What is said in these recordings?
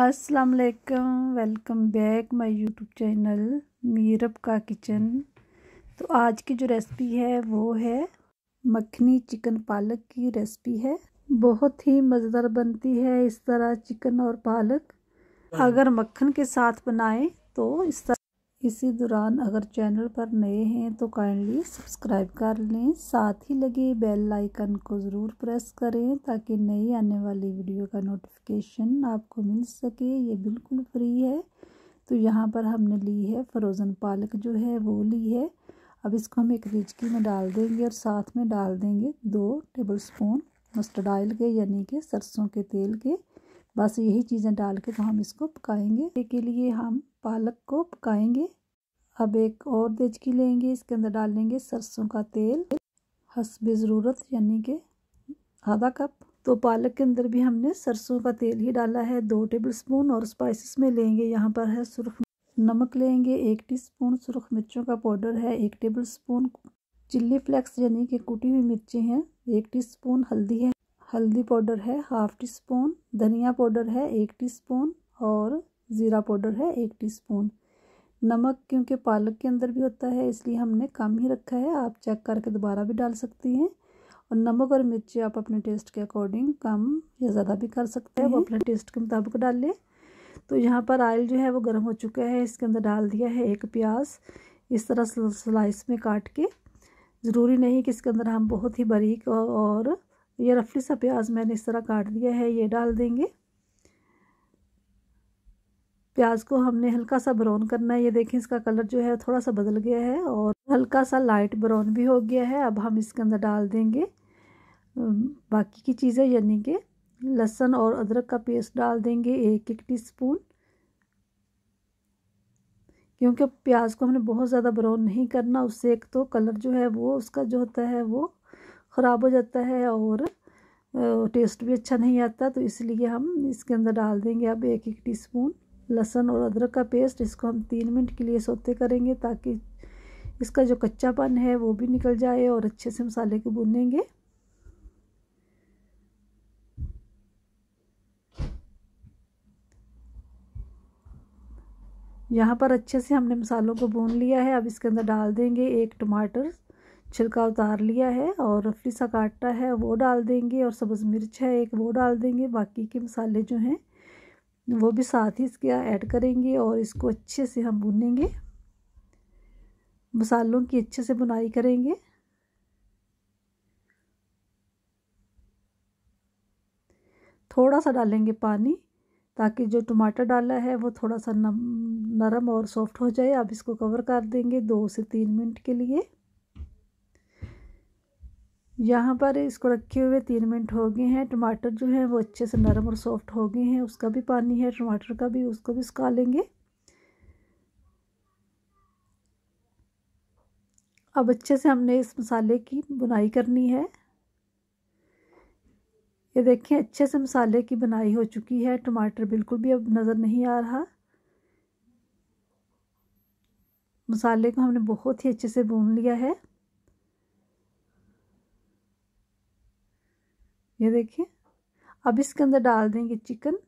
अस्सलाम वालेकुम welcome back my YouTube channel Meerab का किचन तो आज की जो रेसिपी है वो है मखनी चिकन पालक की रेसिपी है बहुत ही मज़ेदार बनती है इस तरह चिकन और पालक हाँ। अगर मक्खन के साथ बनाएं तो इस तरह इसी दौरान अगर चैनल पर नए हैं तो काइंडली सब्सक्राइब कर लें साथ ही लगे बेल आइकन को ज़रूर प्रेस करें ताकि नई आने वाली वीडियो का नोटिफिकेशन आपको मिल सके ये बिल्कुल फ्री है तो यहाँ पर हमने ली है फ्रोज़न पालक जो है वो ली है अब इसको हम एक रिचकी में डाल देंगे और साथ में डाल देंगे दो टेबल स्पून मस्टर्ड ऑयल के यानी कि सरसों के तेल के बस यही चीज़ें डाल के तो हम इसको पकाएंगे के लिए हम पालक को पकाएंगे अब एक और देचकी लेंगे इसके अंदर डालेंगे सरसों का तेल हसब ज़रूरत यानी कि आधा कप तो पालक के अंदर भी हमने सरसों का तेल ही डाला है दो टेबल स्पून और स्पाइसेस में लेंगे यहाँ पर है सुरख नमक लेंगे एक टीस्पून सुरख मिर्चों का पाउडर है एक टेबल स्पून चिल्ली फ्लेक्स यानी कि कुटी हुई मिर्ची हैं एक टीस्पून हल्दी है हल्दी पाउडर है हाफ टी स्पून धनिया पाउडर है एक स्पून और ज़ीरा पाउडर है एक टीस्पून नमक क्योंकि पालक के अंदर भी होता है इसलिए हमने कम ही रखा है आप चेक करके दोबारा भी डाल सकती हैं और नमक और मिर्ची आप अपने टेस्ट के अकॉर्डिंग कम या ज़्यादा भी कर सकते हैं वो अपने टेस्ट के मुताबिक डाल लें तो यहाँ पर आयल जो है वो गर्म हो चुका है इसके अंदर डाल दिया है एक प्याज इस तरह स्लाइस में काट के ज़रूरी नहीं कि इसके अंदर हम बहुत ही बारीक और ये रफली सा प्याज मैंने इस तरह काट दिया है ये डाल देंगे प्याज को हमने हल्का सा ब्राउन करना है ये देखें इसका कलर जो है थोड़ा सा बदल गया है और हल्का सा लाइट ब्राउन भी हो गया है अब हम इसके अंदर डाल देंगे बाकी की चीज़ें यानी कि लहसुन और अदरक का पेस्ट डाल देंगे एक एक टीस्पून क्योंकि प्याज को हमने बहुत ज़्यादा ब्राउन नहीं करना उससे एक तो कलर जो है वो उसका जो होता है वो ख़राब हो जाता है और टेस्ट भी अच्छा नहीं आता तो इसलिए हम इसके अंदर डाल देंगे अब एक एक टीस्पून लहसुन और अदरक का पेस्ट इसको हम तीन मिनट के लिए सोते करेंगे ताकि इसका जो कच्चापन है वो भी निकल जाए और अच्छे से मसाले को भुनेंगे यहाँ पर अच्छे से हमने मसालों को भून लिया है अब इसके अंदर डाल देंगे एक टमाटर छिलका उतार लिया है और रफली सा काटा है वो डाल देंगे और सब्ज़ मिर्च है एक वो डाल देंगे बाकी के मसाले जो हैं वो भी साथ ही इसके ऐड करेंगे और इसको अच्छे से हम भुनेंगे मसालों की अच्छे से बुनाई करेंगे थोड़ा सा डालेंगे पानी ताकि जो टमाटर डाला है वो थोड़ा सा नम नरम और सॉफ्ट हो जाए अब इसको कवर कर देंगे दो से तीन मिनट के लिए यहाँ पर इसको रखे हुए तीन मिनट हो गए हैं टमाटर जो है वो अच्छे से नरम और सॉफ्ट हो गए हैं उसका भी पानी है टमाटर का भी उसको भी सुखा लेंगे अब अच्छे से हमने इस मसाले की बुनाई करनी है ये देखें अच्छे से मसाले की बुनाई हो चुकी है टमाटर बिल्कुल भी अब नज़र नहीं आ रहा मसाले को हमने बहुत ही अच्छे से भून लिया है ये देखिए अब इसके अंदर डाल देंगे चिकन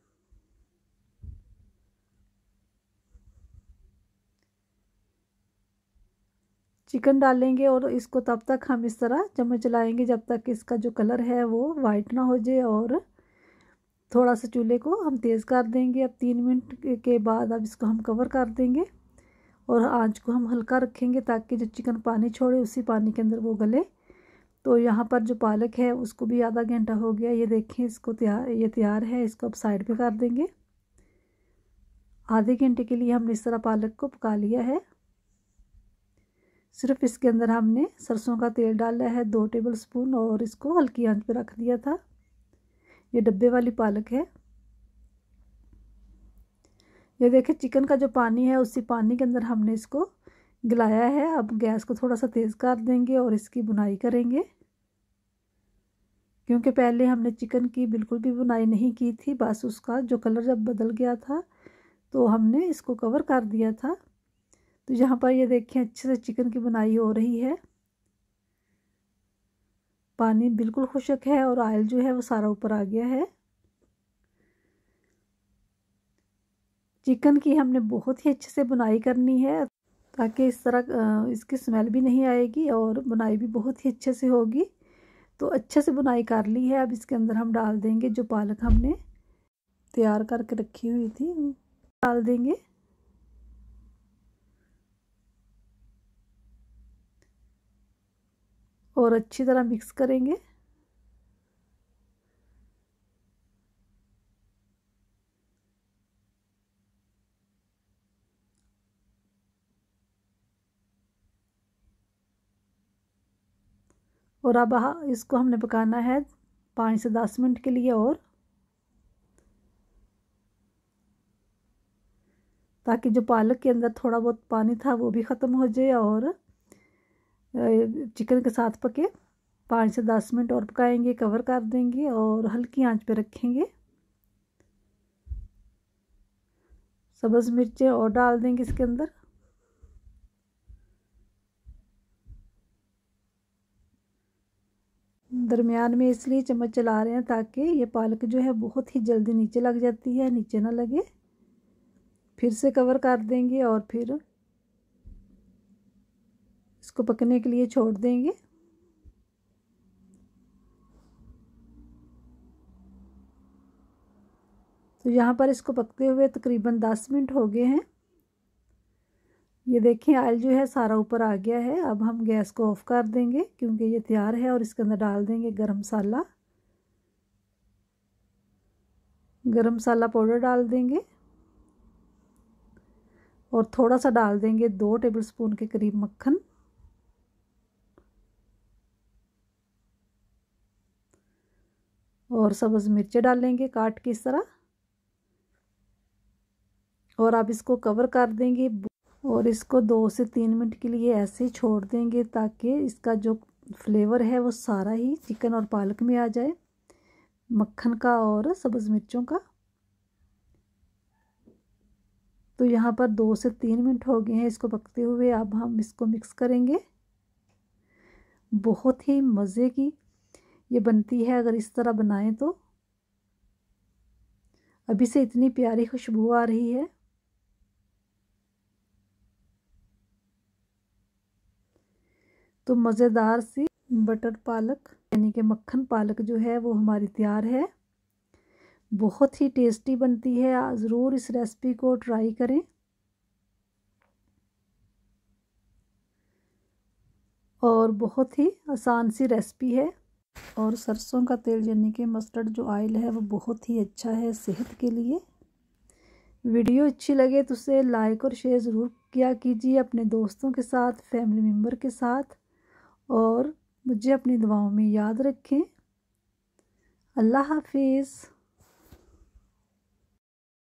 चिकन डालेंगे और इसको तब तक हम इस तरह चम्मच चलाएंगे जब तक इसका जो कलर है वो वाइट ना हो जाए और थोड़ा सा चूल्हे को हम तेज़ कर देंगे अब तीन मिनट के बाद अब इसको हम कवर कर देंगे और आंच को हम हल्का रखेंगे ताकि जो चिकन पानी छोड़े उसी पानी के अंदर वो गले तो यहाँ पर जो पालक है उसको भी आधा घंटा हो गया ये देखें इसको तैयार ये तैयार है इसको अब साइड पे कर देंगे आधे घंटे के लिए हमने इस तरह पालक को पका लिया है सिर्फ इसके अंदर हमने सरसों का तेल डाला है दो टेबल स्पून और इसको हल्की आंच पर रख दिया था ये डब्बे वाली पालक है ये देखें चिकन का जो पानी है उसी पानी के अंदर हमने इसको गलाया है अब गैस को थोड़ा सा तेज़ कर देंगे और इसकी बुनाई करेंगे क्योंकि पहले हमने चिकन की बिल्कुल भी बुनाई नहीं की थी बस उसका जो कलर जब बदल गया था तो हमने इसको कवर कर दिया था तो यहाँ पर ये देखें अच्छे से चिकन की बुनाई हो रही है पानी बिल्कुल खुशक है और आयल जो है वो सारा ऊपर आ गया है चिकन की हमने बहुत ही अच्छे से बुनाई करनी है ताकि इस तरह इसकी स्मेल भी नहीं आएगी और बुनाई भी बहुत ही अच्छे से होगी तो अच्छे से बुनाई कर ली है अब इसके अंदर हम डाल देंगे जो पालक हमने तैयार करके रखी हुई थी डाल देंगे और अच्छी तरह मिक्स करेंगे और अब इसको हमने पकाना है पाँच से दस मिनट के लिए और ताकि जो पालक के अंदर थोड़ा बहुत पानी था वो भी ख़त्म हो जाए और चिकन के साथ पके पाँच से दस मिनट और पकाएंगे कवर कर देंगे और हल्की आंच पे रखेंगे सब्ज़ मिर्चें और डाल देंगे इसके अंदर दरमियान में इसलिए चम्मच चला रहे हैं ताकि ये पालक जो है बहुत ही जल्दी नीचे लग जाती है नीचे ना लगे फिर से कवर कर देंगे और फिर इसको पकने के लिए छोड़ देंगे तो यहाँ पर इसको पकते हुए तकरीबन दस मिनट हो गए हैं ये देखें आयल जो है सारा ऊपर आ गया है अब हम गैस को ऑफ़ कर देंगे क्योंकि ये तैयार है और इसके अंदर डाल देंगे गरम मसाला गरम मसाला पाउडर डाल देंगे और थोड़ा सा डाल देंगे दो टेबल स्पून के करीब मक्खन और सब्ज़ मिर्चें डालेंगे काट के इस तरह और आप इसको कवर कर देंगे और इसको दो से तीन मिनट के लिए ऐसे ही छोड़ देंगे ताकि इसका जो फ्लेवर है वो सारा ही चिकन और पालक में आ जाए मक्खन का और सब्ज़ मिर्चों का तो यहाँ पर दो से तीन मिनट हो गए हैं इसको पकते हुए अब हम इसको मिक्स करेंगे बहुत ही मज़े की ये बनती है अगर इस तरह बनाएं तो अभी से इतनी प्यारी खुशबू आ रही है तो मज़ेदार सी बटर पालक यानी कि मक्खन पालक जो है वो हमारी तैयार है बहुत ही टेस्टी बनती है ज़रूर इस रेसिपी को ट्राई करें और बहुत ही आसान सी रेसिपी है और सरसों का तेल यानी कि मस्टर्ड जो ऑयल है वो बहुत ही अच्छा है सेहत के लिए वीडियो अच्छी लगे तो उसे लाइक और शेयर ज़रूर किया कीजिए अपने दोस्तों के साथ फैमिली मेम्बर के साथ और मुझे अपनी दुआओं में याद रखें अल्लाह हाफिज़